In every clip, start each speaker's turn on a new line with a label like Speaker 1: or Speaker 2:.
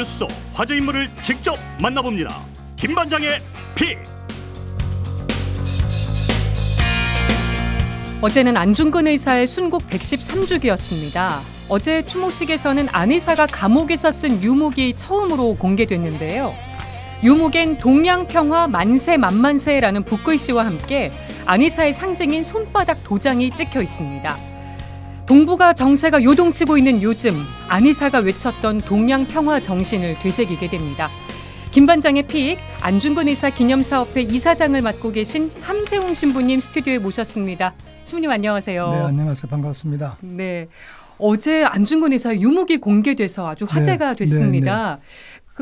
Speaker 1: 뉴스 속 화제 인물을 직접 만나봅니다. 김 반장의 피. 어제는 안중근 의사의 순국 113주기였습니다. 어제 추모식에서는 안 의사가 감옥에서 쓴 유목이 처음으로 공개됐는데요. 유목엔 동양평화 만세 만만세라는 북글씨와 함께 안 의사의 상징인 손바닥 도장이 찍혀 있습니다. 동북아 정세가 요동치고 있는 요즘 안의사가 외쳤던 동양 평화 정신을 되새기게 됩니다. 김 반장의 피익 안중근 의사 기념사업회 이사장을 맡고 계신 함세웅 신부님 스튜디오에 모셨습니다. 신부님 안녕하세요. 네 안녕하세요
Speaker 2: 반갑습니다.
Speaker 1: 네 어제 안중근 의사 유목이 공개돼서 아주 화제가 네, 네 됐습니다. 네, 네.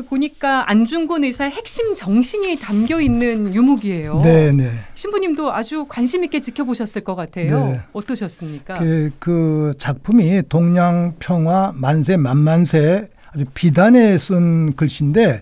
Speaker 1: 그 보니까 안중근 의사의 핵심 정신이 담겨 있는 유목이에요. 네, 네. 신부님도 아주 관심 있게 지켜보셨을 것 같아요. 네. 어떠셨습니까? 그,
Speaker 2: 그 작품이 동양 평화 만세 만만세 아주 비단에 쓴 글씨인데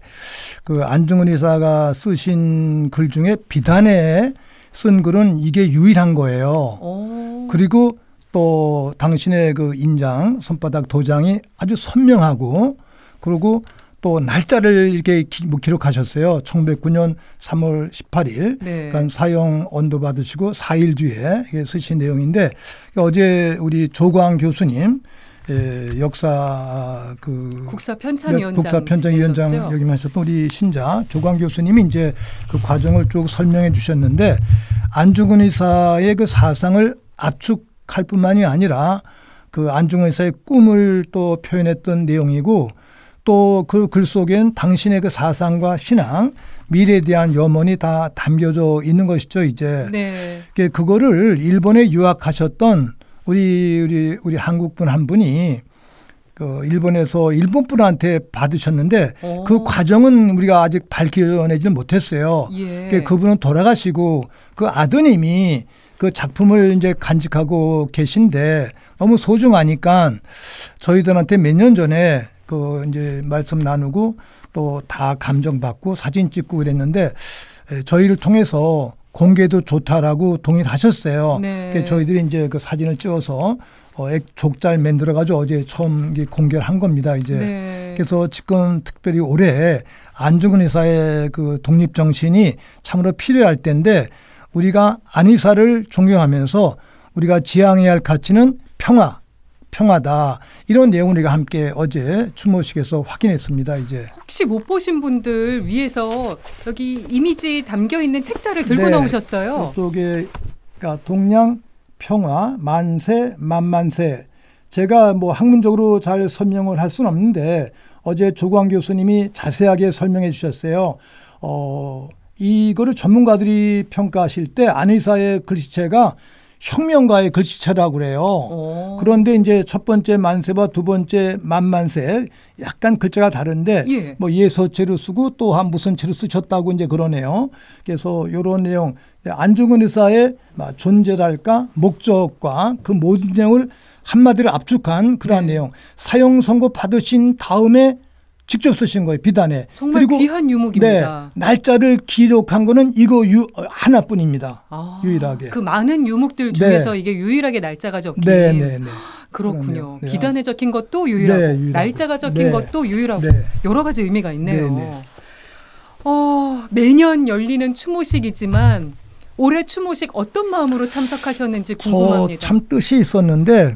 Speaker 2: 그 안중근 의사가 쓰신 글 중에 비단에 쓴 글은 이게 유일한 거예요. 오. 그리고 또 당신의 그 인장 손바닥 도장이 아주 선명하고 그리고 또 날짜를 이렇게 기, 뭐 기록하셨어요. 1909년 3월 18일. 네. 그러니까 사형 언도 받으시고 4일 뒤에 쓰신 내용인데 어제 우리 조광 교수님 예, 역사 그 국사
Speaker 1: 편찬위원장 국사 편찬위원장
Speaker 2: 역임하셨던 우리 신자 조광 교수님이 이제 그 과정을 쭉 설명해 주셨는데 안중근 의사의 그 사상을 압축할 뿐만이 아니라 그 안중근 의사의 꿈을 또 표현했던 내용이고 또그글 속엔 당신의 그 사상과 신앙, 미래에 대한 염원이 다 담겨져 있는 것이죠, 이제. 네. 그거를 일본에 유학하셨던 우리, 우리, 우리 한국분 한 분이 그 일본에서 일본 분한테 받으셨는데 오. 어. 그 과정은 우리가 아직 밝혀내질 못했어요. 예. 그분은 돌아가시고 그 아드님이 그 작품을 이제 간직하고 계신데 너무 소중하니까 저희들한테 몇 년 전에 그 이제 말씀 나누고 또 다 감정받고 사진 찍고 그랬는데 저희를 통해서 공개도 좋다라고 동의를 하셨어요. 네. 그 저희들이 이제 그 사진을 찍어서 어, 액 족잘 만들어 가지고 어제 처음 공개를 한 겁니다. 이제 네. 그래서 지금 특별히 올해 안중근 의사의 그 독립 정신이 참으로 필요할 때인데 우리가 안의사를 존경하면서 우리가 지향해야 할 가치는 평화, 평하다 이런 내용을 우리가 함께 어제 추모식에서 확인했습니다. 이제
Speaker 1: 혹시 못 보신 분들 위해서 여기 이미지 담겨 있는 책자를 들고 네. 나오셨어요.
Speaker 2: 그쪽에 그러니까 동양 평화 만세 만만세 제가 뭐 학문적으로 잘 설명을 할 수는 없는데 어제 조광 교수님이 자세하게 설명해 주셨어요. 어, 이거를 전문가들이 평가하실 때 안의사의 글씨체가 혁명가의 글씨체라고 그래요. 오. 그런데 이제 첫 번째 만세와 두 번째 만만세 약간 글자가 다른데 예. 뭐 예서체로 쓰고 또 한 무슨 체로 쓰셨다고 이제 그러네요. 그래서 요런 내용 안중근 의사의 존재랄까 목적과 그 모든 내용을 한마디로 압축한 그러한 네. 내용 사형 선고 받으신 다음에 직접 쓰신 거예요 비단에. 정말 그리고
Speaker 1: 귀한 유목입니다.
Speaker 2: 네, 날짜를 기록한 거는 이거 유, 어, 하나뿐입니다.
Speaker 1: 아, 유일하게. 그 많은 유목들 중에서 네. 이게 유일하게 날짜가 적힌. 네, 네, 네. 아, 그렇군요. 네. 비단에 적힌 것도 네, 유일하고, 유 날짜가 적힌 네. 것도 유일하고 네. 여러 가지 의미가 있네요. 어, 매년 열리는 추모식이지만 올해 추모식 어떤 마음으로 참석하셨는지 궁금합니다. 저
Speaker 2: 참 뜻이 있었는데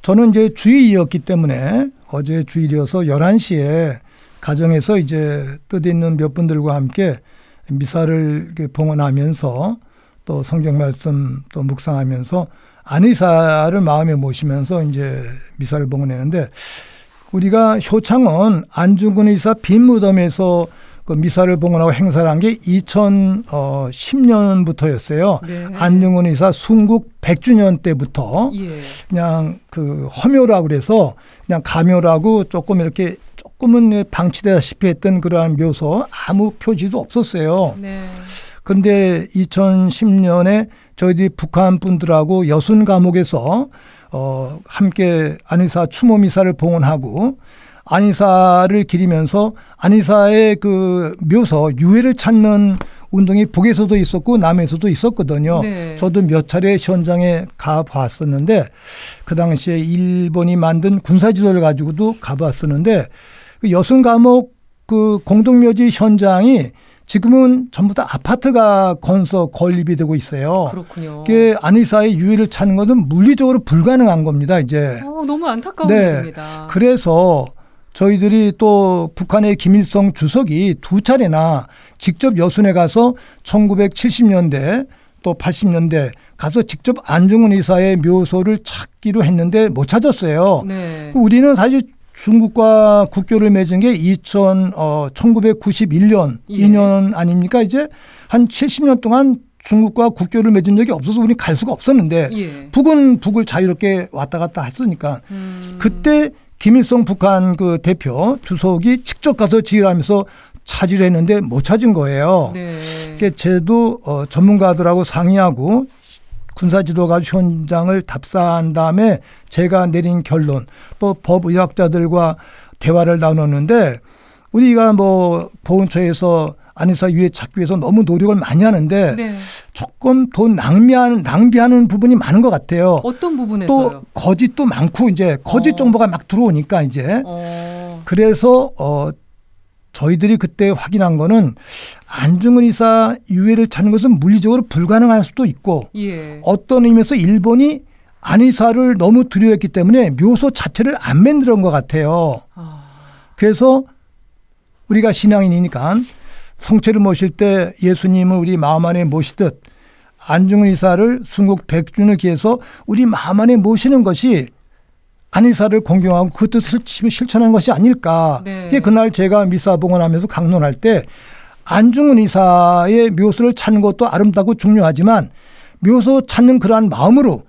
Speaker 2: 저는 이제 주일이었기 때문에 어제 주일이어서 열한 시에 가정에서 이제 뜻있는 몇 분들과 함께 미사를 봉헌하면서 또 성경 말씀 또 묵상하면서 안의사를 마음에 모시면서 이제 미사를 봉헌했는데 우리가 효창은 안중근 의사 빈 무덤에서 그 미사를 봉헌하고 행사를 한 게 2010년부터였어요. 네. 안중근 의사 순국 100주년 때부터 예. 그냥 그 허묘라고 그래서 그냥 가묘라고 조금 이렇게 조금은 방치되다시피 했던 그러한 묘소 아무 표지도 없었어요. 네. 근데 2010년에 저희들이 북한 분들하고 여순 감옥에서 어 함께 안의사 추모 미사를 봉헌하고 안의사를 기리면서 안의사의 그묘소 유해를 찾는 운동이 북에서도 있었고 남에서도 있었거든요. 네. 저도 몇 차례 현장에 가봤었는데 그 당시에 일본이 만든 군사지도를 가지고도 가봤었는데 그 여순 감옥 그 공동묘지 현장이 지금은 전부 다 아파트가 건설 건립이 되고 있어요. 그렇군요. 그게 안의사의 유해를 찾는 것은 물리적으로 불가능한 겁니다. 이제.
Speaker 1: 어, 너무 안타까운 네. 일입니다.
Speaker 2: 그래서 저희들이 또 북한의 김일성 주석이 두 차례나 직접 여순에 가서 1970년대 또 80년대 가서 직접 안중근 의사의 묘소를 찾기로 했는데 못 찾았어요. 네. 우리는 사실 중국과 국교를 맺은 게 2000, 어, 1991년, 예. 2년 아닙니까? 이제 한 70년 동안 중국과 국교를 맺은 적이 없어서 우리 갈 수가 없었는데 예. 북은 북을 자유롭게 왔다 갔다 했으니까 음. 그때 김일성 북한 그 대표 주석이 직접 가서 지휘하면서 찾으려 했는데 못 찾은 거예요. 네. 그게니 쟤도 어, 전문가들하고 상의하고 군사지도가 현장을 답사한 다음에 제가 내린 결론 또 법의학자들과 대화를 나눴는데 우리가 뭐 보훈처에서 안에서 유해 찾기 위해서 너무 노력을 많이 하는데 네. 조금 돈 낭비하는 낭비하는 부분이 많은 것 같아요. 어떤
Speaker 1: 부분에서요? 또
Speaker 2: 거짓도 많고 이제 거짓 어. 정보가 막 들어오니까 이제 어. 그래서 어 저희들이 그때 확인한 거는 안중근 의사 유해를 찾는 것은 물리적으로 불가능할 수도 있고 예. 어떤 의미에서 일본이 안 의사를 너무 두려워했기 때문에 묘소 자체를 안만들어온것 같아요. 아. 그래서 우리가 신앙인이니까 성체를 모실 때 예수님을 우리 마음 안에 모시듯 안중근 의사를 순국 백준을 기해서 우리 마음 안에 모시는 것이 한의사를 공경하고 그 뜻을 실천한 것이 아닐까. 네. 그날 제가 미사 봉헌하면서 강론할 때 안중근 의사의 묘소를 찾는 것도 아름답고 중요하지만 묘소 찾는 그러한 마음으로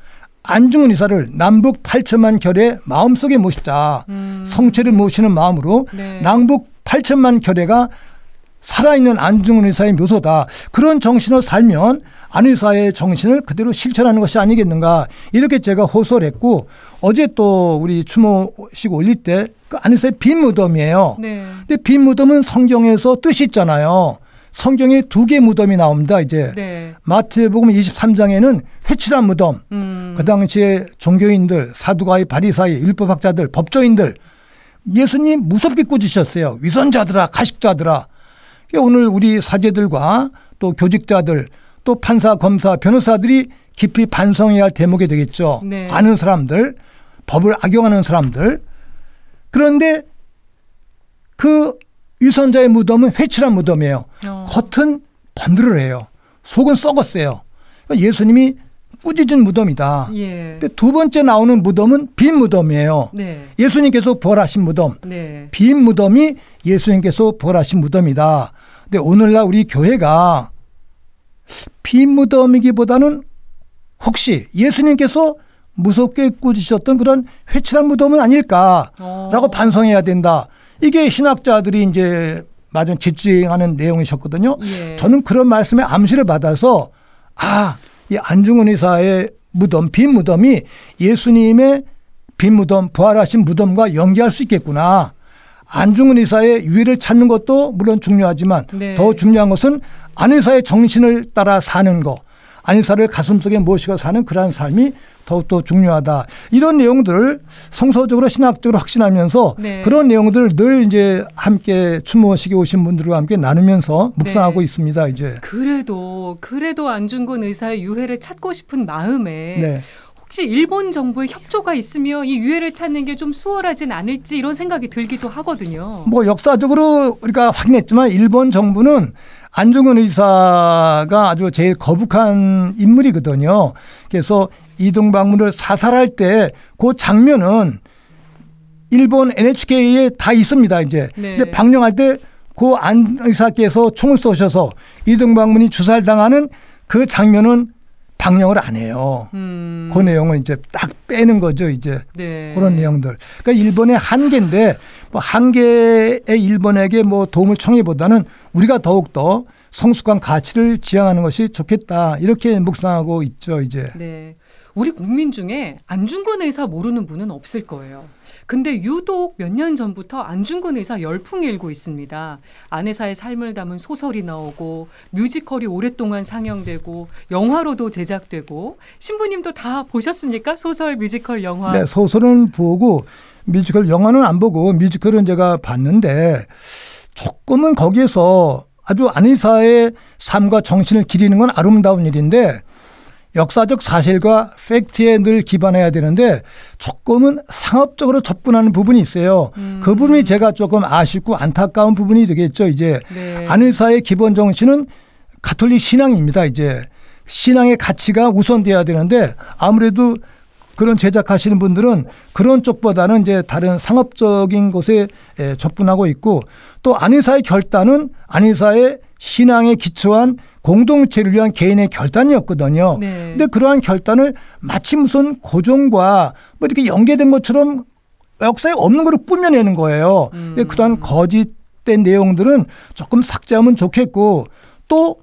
Speaker 2: 안중근 의사를 남북 8천만 결의 마음속에 모시자. 음. 성체를 모시는 마음으로 네. 남북 8천만 결의가 살아있는 안중근 의사의 묘소다. 그런 정신을 살면 안의사의 정신을 그대로 실천하는 것이 아니겠는가 이렇게 제가 호소를 했고 어제 또 우리 추모식 올릴 때그 안의사의 빈 무덤이에요. 네. 근데 빈 무덤은 성경에서 뜻이 있잖아요. 성경에 두 개 무덤이 나옵니다. 이제 네. 마태복음 23장에는 회칠한 무덤. 음. 그 당시에 종교인들, 사두가의 바리사이, 율법학자들, 법조인들 예수님 무섭게 꾸짖으셨어요. 위선자들아, 가식자들아. 오늘 우리 사제들과 또 교직자들 또 판사, 검사, 변호사들이 깊이 반성해야 할 대목이 되겠죠. 네. 아는 사람들, 법을 악용하는 사람들. 그런데 그 유선자의 무덤은 회칠한 무덤이에요. 어. 겉은 번들해요 속은 썩었어요. 그러니까 예수님이 꾸짖은 무덤이다. 예. 두 번째 나오는 무덤은 빈 무덤이에요. 네. 예수님께서 벌하신 무덤. 네. 빈 무덤이 예수님께서 벌하신 무덤이다. 근데 오늘날 우리 교회가 빈무덤이기보다는 혹시 예수님께서 무섭게 꾸짖으셨던 그런 회칠한 무덤은 아닐까라고 오. 어. 반성해야 된다. 이게 신학자들이 이제 맞은 지칭하는 내용이셨거든요. 예. 저는 그런 말씀에 암시를 받아서 아, 이 안중근 의사의 무덤, 빈 무덤이 예수님의 빈 무덤, 부활하신 무덤과 연계할 수 있겠구나. 안중근 의사의 유해를 찾는 것도 물론 중요하지만 네. 더 중요한 것은 안 의사의 정신을 따라 사는 것, 안 의사를 가슴속에 모시고 사는 그러한 삶이 더욱더 중요하다. 이런 내용들을 성서적으로 신학적으로 확신하면서 네. 그런 내용들을 늘 이제 함께 추모식에 오신 분들과 함께 나누면서 네. 묵상하고 네. 있습니다. 이제
Speaker 1: 그래도 그래도 안중근 의사의 유해를 찾고 싶은 마음에 네. 혹시 일본 정부의 협조가 있으며 이 유해를 찾는 게 좀 수월하진 않을지 이런 생각이 들기도 하거든요.
Speaker 2: 뭐 역사적으로 우리가 확인했지만 일본 정부는 안중근 의사가 아주 제일 거북한 인물이거든요. 그래서 이등박문을 사살할 때 그 장면은 일본 NHK에 다 있습니다. 이제. 네. 근데 방영할 때 그 안 의사께서 총을 쏘셔서 이등박문이 주살당하는 그 장면은 방영을 안 해요. 음. 그 내용을 이제 딱 빼는 거죠. 이제 네. 그런 내용들. 그러니까 일본의 한계인데 뭐 한계의 일본에게 뭐 도움을 청해보다는 우리가 더욱 더 성숙한 가치를 지향하는 것이 좋겠다 이렇게 묵상하고 있죠. 이제.
Speaker 1: 네. 우리 국민 중에 안중근 의사 모르는 분은 없을 거예요. 근데 유독 몇 년 전부터 안중근 의사 열풍이 일고 있습니다. 안의사의 삶을 담은 소설이 나오고 뮤지컬이 오랫동안 상영되고 영화로도 제작되고 신부님도 다 보셨습니까? 소설, 뮤지컬, 영화. 네, 소설은
Speaker 2: 보고 뮤지컬 영화는 안 보고 뮤지컬은 제가 봤는데 조금은 거기에서 아주 안의사의 삶과 정신을 기리는 건 아름다운 일인데 역사적 사실과 팩트에 늘 기반해야 되는데 조금은 상업적으로 접근하는 부분이 있어요. 음. 그 부분이 제가 조금 아쉽고 안타까운 부분이 되겠죠. 이제 네. 안의사의 기본 정신은 가톨릭 신앙입니다. 이제 신앙의 가치가 우선돼야 되는데 아무래도 그런 제작하시는 분들은 그런 쪽보다는 이제 다른 상업적인 것에 예, 접근하고 있고 또 안의사의 결단은 안의사의 신앙에 기초한 공동체를 위한 개인의 결단이었거든요. 네. 근데 그러한 결단을 마치 무슨 고종과뭐 이렇게 연계된 것처럼 역사에 없는 걸 꾸며내는 거예요. 음. 근데 예, 그러한 거짓된 내용들은 조금 삭제하면 좋겠고 또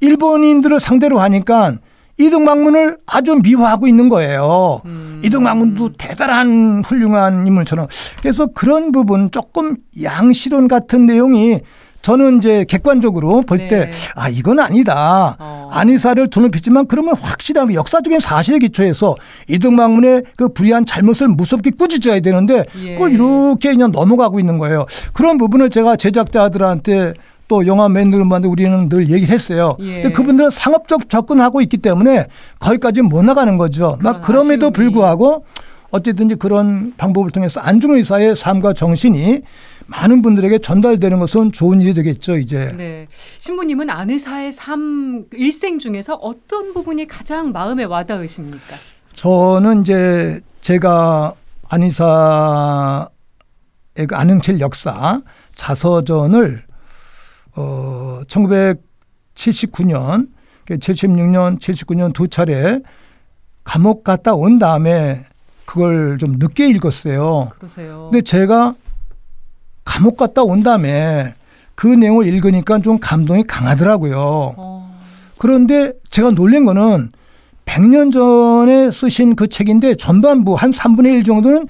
Speaker 2: 일본인들을 상대로 하니까 이등방문을 아주 미화하고 있는 거예요. 음. 이등방문도 대단한 훌륭한 인물처럼. 그래서 그런 부분 조금 양시론 같은 내용이 저는 이제 객관적으로 볼 때아 네. 이건 아니다. 어. 안의사를 두눈이지만 그러면 확실한 그 역사적인 사실에 기초해서 이등방문의 그 불의한 잘못을 무섭게 꾸짖어야 되는데 예. 그걸 이렇게 그냥 넘어가고 있는 거예요. 그런 부분을 제가 제작자들한테 또 영화 맨들만도 우리는 늘 얘기를 했어요. 예. 근데 그분들은 상업적 접근하고 있기 때문에 거기까지 못 나가는 거죠. 막 그럼에도 불구하고 어쨌든지 그런 방법을 통해서 안중의사의 삶과 정신이 많은 분들에게 전달되는 것은 좋은 일이 되겠죠, 이제.
Speaker 1: 네. 신부님은 아내사의 삶, 일생 중에서 어떤 부분이 가장 마음에 와닿으십니까?
Speaker 2: 저는 이제 제가 안의사 그 안흥철 역사 자서전을 어 1979년, 76년, 79년 두 차례 감옥 갔다 온 다음에 그걸 좀 늦게 읽었어요. 그러세요. 근데 제가 감옥 갔다 온 다음에 그 내용을 읽으니까 좀 감동이 강하더라고요. 어. 그런데 제가 놀란 거는 100년 전에 쓰신 그 책인데 전반부 한 3분의 1 정도는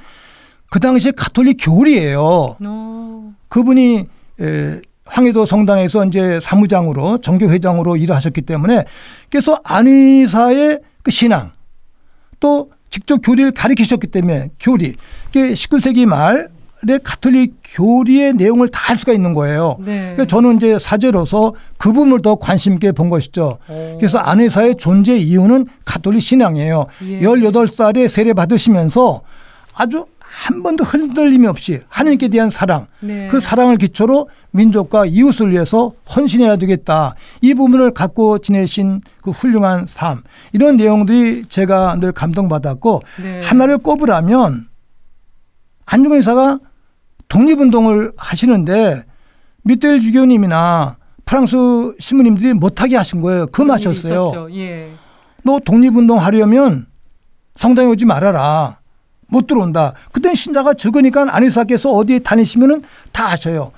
Speaker 2: 그 당시 가톨릭 교리예요. 어. 그분이 에, 황해도 성당에서 이제 사무장으로 정교회장으로 일 하셨기 때문에 그래서 안의사의 그 신앙 또 직접 교리를 가르치셨기 때문에 교리. 이게 그 19세기 말 옛의 가톨릭 교리의 내용을 다 할 수가 있는 거예요. 네. 그래서 저는 이제 사제로서 그 부분을 더 관심 있게 본 것이죠. 오. 그래서 안회사의 존재 이유는 가톨릭 신앙이에요. 예. 18살에 세례 받으시면서 아주 한 번도 흔들림이 없이 하나님께 대한 사랑 네. 그 사랑을 기초로 민족과 이웃을 위해서 헌신해야 되겠다 이 부분을 갖고 지내신 그 훌륭한 삶 이런 내용들이 제가 늘 감동받았고 네. 하나를 꼽으라면 안중근 의사가 독립운동을 하시는데 밑델 주교님이나 프랑스 신부님들이 못하게 하신 거예요. 금하셨어요. 그 예. 너 독립운동 하려면 성당에 오지 말아라. 못 들어온다. 그땐 신자가 적으니까 안리사께서 어디에 다니시면은 다 아셔요.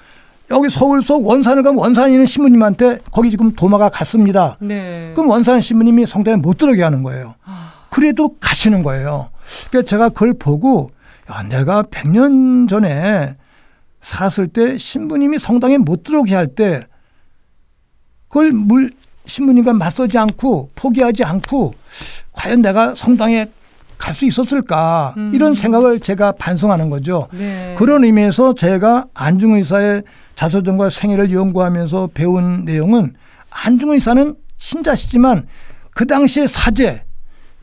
Speaker 2: 여기 서울 속 원산을 가면 원산에 있는 신부님한테 거기 지금 도마가 갔습니다. 네. 그럼 원산 신부님이 성당에 못 들어게 오 하는 거예요. 아. 그래도 가시는 거예요. 그러니까 제가 그걸 보고 야, 내가 100년 전에 살았을 때 신부님이 성당에 못 들어오게 할 때 그걸 물 신부님과 맞서지 않고 포기하지 않고 과연 내가 성당에 갈 수 있었을까 음. 이런 생각을 제가 반성하는 거죠. 네. 그런 의미에서 제가 안중의사의 자서전과 생애를 연구하면서 배운 내용은 안중의사는 신자시지만 그 당시의 사제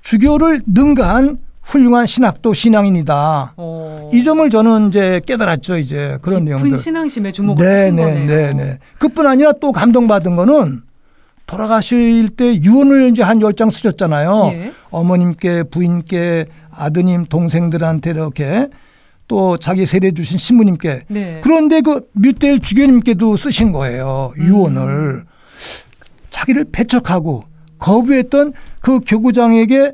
Speaker 2: 주교를 능가한 훌륭한 신학도 신앙인이다. 오. 어. 이 점을 저는 이제 깨달았죠. 이제 그런 내용들. 깊 신앙심에 주목을 네, 하신 네, 거네요. 네, 네. 그뿐 아니라 또 감동받은 거는 돌아가실 때 유언을 이제 한열 장 쓰셨잖아요. 예. 어머님께 부인께 아드님 동생들한테 이렇게 또 자기 세례 주신 신부님께 네. 그런데 그 뮤델 주교님께도 쓰신 거예요. 음. 유언을 음. 자기를 배척하고 거부했던 그 교구장에게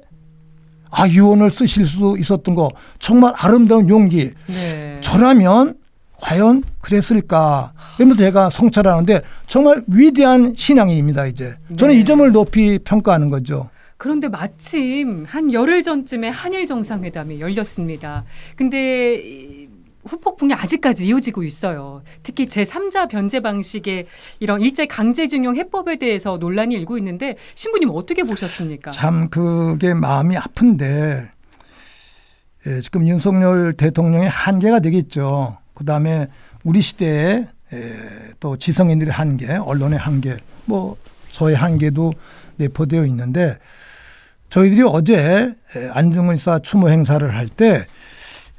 Speaker 2: 아 유언을 쓰실 수 있었던 거 정말 아름다운 용기. 네. 저라면 과연 그랬을까? 이러면서 제가 성찰하는데 정말 위대한 신앙입니다 이제. 저는 네. 이 점을 높이 평가하는 거죠.
Speaker 1: 그런데 마침 한 열흘 전쯤에 한일 정상회담이 열렸습니다. 근데 후폭풍이 아직까지 이어지고 있어요. 특히 제3자 변제 방식의 이런 일제 강제징용 해법에 대해서 논란이 일고 있는데 신부님 어떻게 보셨습니까?
Speaker 2: 참 그게 마음이 아픈데 예, 지금 윤석열 대통령의 한계가 되겠죠. 그다음에 우리 시대에 예, 또 지성인들의 한계, 언론의 한계, 뭐 저의 한계도 내포되어 있는데 저희들이 어제 예, 안중근 의사 추모 행사를 할때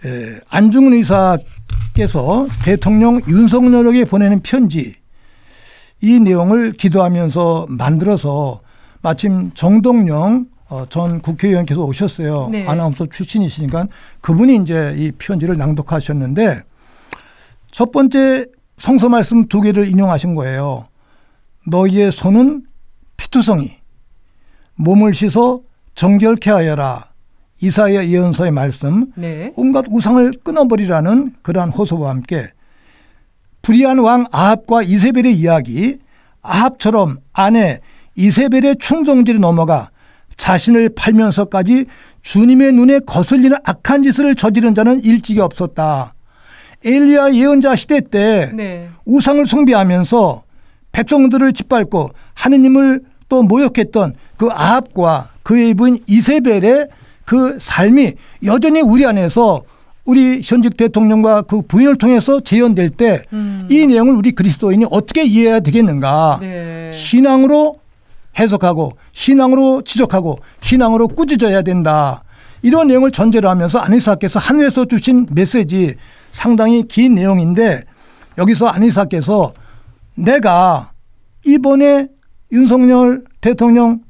Speaker 2: 예, 안중근 의사께서 대통령 윤석열에게 보내는 편지 이 내용을 기도하면서 만들어서 마침 정동영 어, 전 국회의원께서 오셨어요. 네. 아나운서 출신이시니까 그분이 이제 이 편지를 낭독하셨는데 첫 번째 성서 말씀 두 개를 인용하신 거예요. 너희의 손은 피투성이 몸을 씻어 정결케 하여라. 이사야 예언서의 말씀 네. 온갖 우상을 끊어버리라는 그러한 호소와 함께 불의한 왕 아합과 이세벨의 이야기 아합처럼 아내 이세벨의 충성지를 넘어가 자신을 팔면서까지 주님의 눈에 거슬리는 악한 짓을 저지른 자는 일찍이 없었다. 엘리야 예언자 시대 때 네. 우상을 숭배하면서 백성들을 짓밟고 하느님을 또 모욕했던 그 아합과 그의 입은 이세벨의 그 삶이 여전히 우리 안에서 우리 현직 대통령과 그 부인을 통해서 재현될 때이 음. 내용을 우리 그리스도인이 어떻게 이해해야 되겠는가. 네. 신앙으로 해석하고 신앙으로 지적하고 신앙으로 꾸짖어야 된다. 이런 내용을 전제로 하면서 안희사께서 하늘에서 주신 메시지 상당히 긴 내용인데 여기서 안희사께서 내가 이번에 윤석열 대통령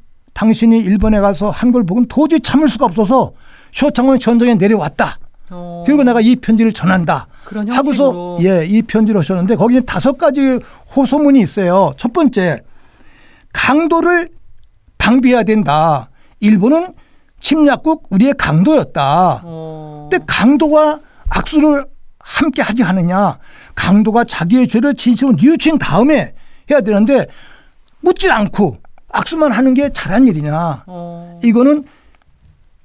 Speaker 2: 당신이 일본에 가서 한걸 보면 도저히 참을 수가 없어서 쇼창원 전쟁에 내려왔다. 어. 그리고 내가 이 편지를 전한다. 하고서 예, 이 편지를 하셨는데 거기는 다섯 가지 호소문이 있어요. 첫 번째, 강도를 방비해야 된다. 일본은 침략국 우리의 강도였다. 어. 근데 강도가 악수를 함께 하지 하느냐 강도가 자기의 죄를 진심으로 뉘우친 다음에 해야 되는데 묻질 않고 악수만 하는 게 잘한 일이냐. 어. 이거는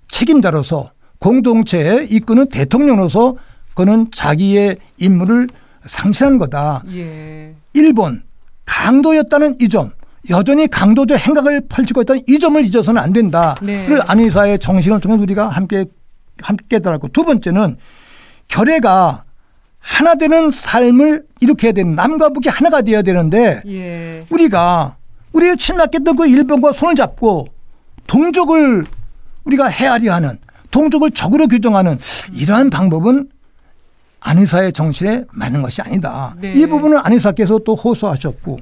Speaker 2: 책임자로서 공동체에 이끄는 대통령으로서 그는 자기의 임무를 상실한 거다. 예. 일본 강도였다는 이 점, 여전히 강도적 행각을 펼치고 있다는 이 점을 잊어서는 안 된다를 네. 안의사의 정신을 통해 우리가 함께 함께 깨달았고 두 번째는 결례가 하나 되는 삶을 이렇게 해야 되는 남과 북이 하나가 되어야 되는데 예. 우리가 우리의 친맞게도 그 일본과 손을 잡고 동족을 우리가 헤아려 하는 동족을 적으로 규정하는 이러한 방법은 안의사의 정신에 맞는 것이 아니다. 네. 이 부분을 안의사께서 또 호소하셨고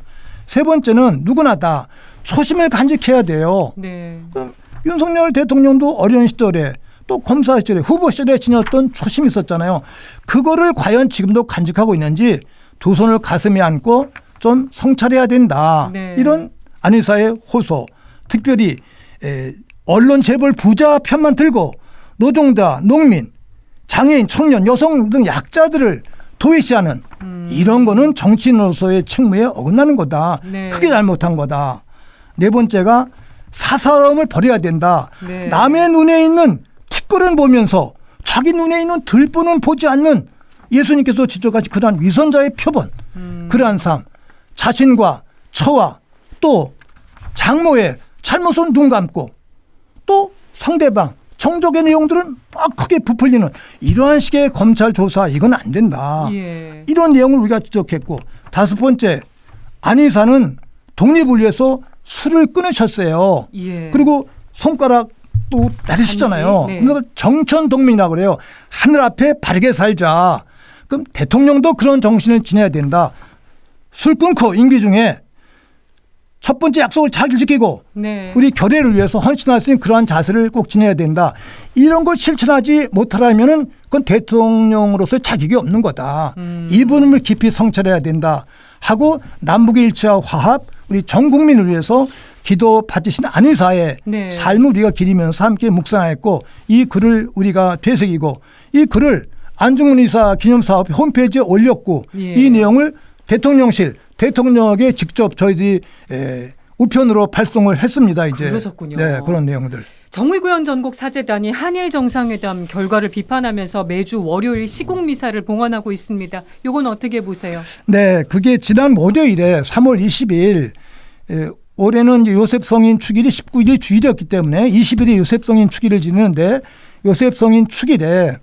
Speaker 2: 세 번째는 누구나 다 초심을 간직해야 돼요. 네. 그럼 윤석열 대통령도 어려운 시절에 또 검사 시절에 후보 시절에 지녔던 초심이 있었잖아요. 그거를 과연 지금도 간직하고 있는지 두 손을 가슴에 안고 좀 성찰해야 된다. 네. 이런 안의사의 호소, 특별히 에, 언론 재벌 부자 편만 들고 노동자, 농민, 장애인, 청년, 여성 등 약자들을 도외시하는 음. 이런 거는 정치인으로서의 책무에 어긋나는 거다. 네. 크게 잘못한 거다. 네 번째가 사사로움을 버려야 된다. 네. 남의 눈에 있는 티끌은 보면서 자기 눈에 있는 들뿐은 보지 않는 예수님께서 지적하신 그러한 위선자의 표본, 음. 그러한 삶, 자신과 처와 또 장모의 잘못은 눈 감고 또 상대방 정족의 내용들은 막 크게 부풀리는 이러한 식의 검찰 조사 이건 안 된다. 예. 이런 내용을 우리가 지적했고 다섯 번째 안 의사는 독립을 위해서 술을 끊으셨어요. 예. 그리고 손가락 또 다리시잖아요. 네. 그러니까 정천 동민이라 그래요. 하늘 앞에 바르게 살자. 그럼 대통령도 그런 정신을 지내야 된다. 술 끊고 임기 중에 첫 번째 약속을 잘 지키고 네. 우리 결례를 위해서 헌신할 수 있는 그러한 자세를 꼭 지내야 된다. 이런 걸 실천하지 못하라면 그건 대통령으로서 의 자격이 없는 거다. 음. 이 부분을 깊이 성찰해야 된다. 하고 남북의 일치와 화합 우리 전 국민을 위해서 기도 받으신 안의사의 네. 삶을 우리가 기리면서 함께 묵상하였고이 글을 우리가 되새기고 이 글을 안중근 의사 기념사업 홈페이지에 올렸고 예. 이 내용을 대통령실 대통령에게 직접 저희들이 에, 우편으로 발송을 했습니다. 이제 그러셨군요. 네 그런 내용들.
Speaker 1: 정의구현 전국 사재단이 한일 정상회담 결과를 비판하면서 매주 월요일 시국 미사를 봉헌하고 있습니다. 이건 어떻게 보세요?
Speaker 2: 네, 그게 지난 월요일에 3월 20일 에, 올해는 이제 요셉 성인 축일이 19일이 주일이었기 때문에 20일에 요셉 성인 축일을 지는데 요셉 성인 축일에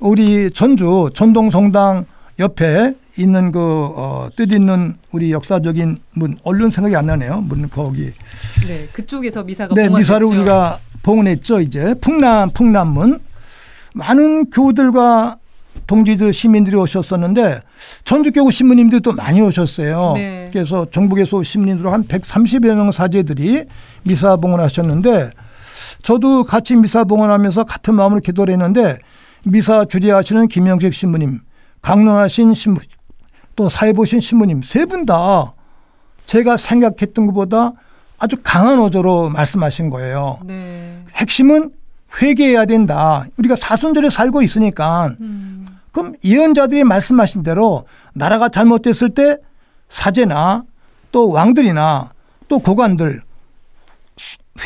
Speaker 2: 우리 전주 전동성당 옆에 있는 그 어, 뜻있는 우리 역사적인 문 얼른 생각이 안 나네요. 문 거기.
Speaker 1: 네, 그쪽에서 미사가 네, 미사를 우리가
Speaker 2: 봉헌했죠. 이제 풍남 풍남문 많은 교들과 우 동지들 시민들이 오셨었는데 전주교구 신부님들도 많이 오셨어요. 네. 그래서 정부에서신부님로한 130여 명 사제들이 미사 봉헌하셨는데 저도 같이 미사 봉헌하면서 같은 마음으로 기도를 했는데 미사 주례하시는 김영식 신부님, 강릉하신 신부, 또 사회보신 신부님 세 분 다 제가 생각했던 것보다 아주 강한 어조로 말씀하신 거예요. 네. 핵심은 회개해야 된다. 우리가 사순절에 살고 있으니까 음. 그럼 예언자들이 말씀하신 대로 나라가 잘못됐을 때 사제나 또 왕들이나 또 고관들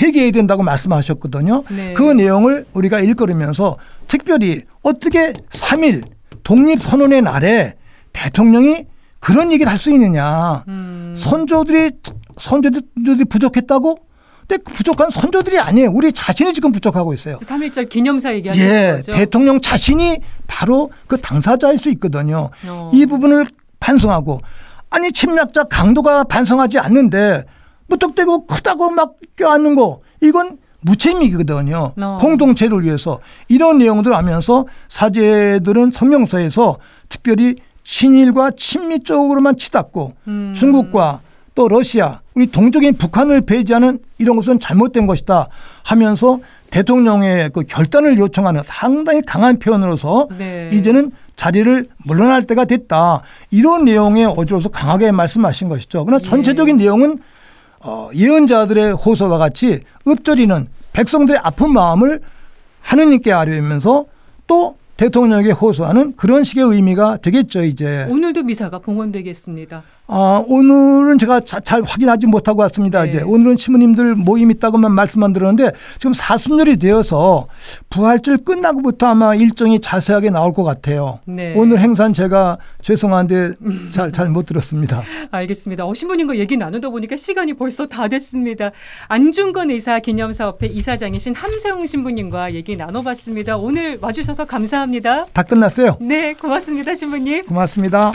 Speaker 2: 회개해야 된다고 말씀하셨거든요. 네. 그 내용을 우리가 일거리면서 특별히 어떻게 3일 독립선언의 날에 대통령이 그런 얘기를 할 수 있느냐. 음. 선조들이 선조들이 부족했다고? 근데 그 부족한 선조들이 아니에요. 우리 자신이 지금 부족하고 있어요.
Speaker 1: 3.1절 기념사 얘기하는 예, 거죠. 대통령
Speaker 2: 자신이 바로 그 당사자일 수 있거든요. 어. 이 부분을 반성하고 아니 침략자 강도가 반성하지 않는데 무턱대고 크다고 막 껴안는 거 이건 무책임이거든요. 어. 공동체를 위해서 이런 내용들 을 하면서 사제들은 성명서에서 특별히 친일과 친미 쪽으로만 치닫고 음. 중국과 또 러시아 우리 동쪽인 북한을 배제하는 이런 것은 잘못된 것이다 하면서 대통령의 그 결단을 요청하는 상당히 강한 표현으로서 네. 이제는 자리를 물러날 때가 됐다 이런 내용에 어조로서 강하게 말씀하신 것이죠. 그러나 예. 전체적인 내용은 어, 예언자들의 호소와 같이 읊조리는 백성들의 아픈 마음을 하느님께 아뢰면서 또 대통령에게 호소하는 그런 식의 의미가 되겠죠 이제.
Speaker 1: 오늘도 미사가 봉헌되겠습니다.
Speaker 2: 아, 오늘은 제가 자, 잘 확인하지 못하고 왔습니다. 네. 이제 오늘은 신부님들 모임 있다고만 말씀만 들었는데 지금 사순절이 되어서 부활절 끝나고부터 아마 일정이 자세하게 나올 것 같아요. 네. 오늘 행사는 제가 죄송한데 잘 잘 못 들었습니다.
Speaker 1: 알겠습니다. 어, 신부님과 얘기 나누다 보니까 시간이 벌써 다 됐습니다. 안중근 의사 기념사업회 이사장이신 함세웅 신부님과 얘기 나눠봤습니다. 오늘 와주셔서 감사합니다.
Speaker 2: 다 끝났어요?
Speaker 1: 네, 고맙습니다, 신부님.
Speaker 2: 고맙습니다.